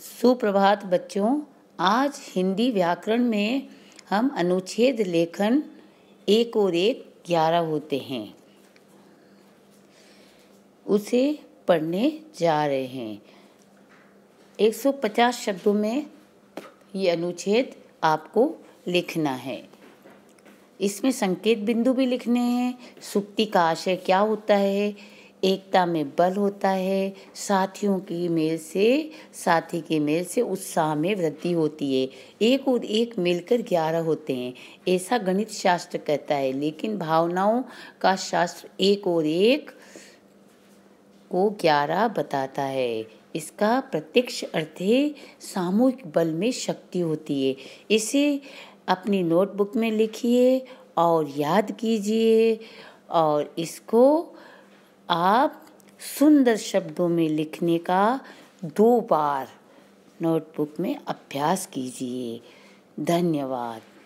सुप्रभात बच्चों आज हिंदी व्याकरण में हम अनुच्छेद लेखन एक और एक ग्यारह होते हैं उसे पढ़ने जा रहे हैं 150 शब्दों में ये अनुच्छेद आपको लिखना है इसमें संकेत बिंदु भी लिखने हैं सुक्ति का आशय क्या होता है एकता में बल होता है साथियों की मेल से साथी के मेल से उत्साह में वृद्धि होती है एक और एक मिलकर ग्यारह होते हैं ऐसा गणित शास्त्र कहता है लेकिन भावनाओं का शास्त्र एक और एक को ग्यारह बताता है इसका प्रत्यक्ष अर्थ है सामूहिक बल में शक्ति होती है इसे अपनी नोटबुक में लिखिए और याद कीजिए और इसको आप सुंदर शब्दों में लिखने का दो बार नोटबुक में अभ्यास कीजिए धन्यवाद